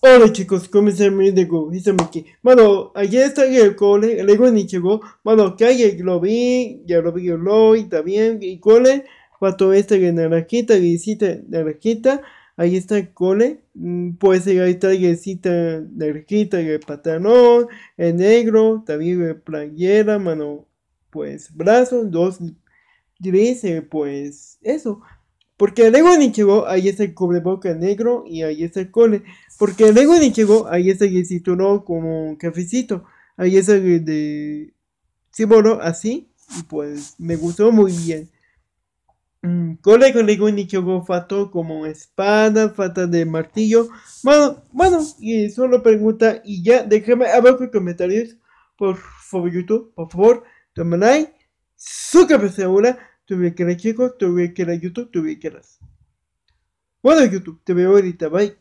Hola chicos, ¿Cómo de Go, Díganme aquí. Bueno, ayer está el cole, el ego ni llegó. Bueno, que hay eh, lo vi, ya lo vi, lo vi, también, y cole. Pato este que naranjita, guisita, naranjita. Ahí está el cole. Mm, pues eh, ahí está guisita, naranjita, el patanón, en negro, también playera, mano. Pues brazos, dos grises, eh, pues eso. Porque el ego ni ahí está el cubreboca negro y ahí está el cole Porque el ego llegó ahí está el como cafecito. Ahí está el de símbolo así. Y pues me gustó muy bien. Mm, cole con ego Nichigo fato como espada, fata de martillo. Bueno, bueno, y solo pregunta y ya, déjame abajo en comentarios por favor YouTube, por favor, tomen like, suscríbete ahora tuve que ir a Chico, tuve que ir a YouTube, tuve que ir a... Bueno, YouTube, te veo ahorita, bye.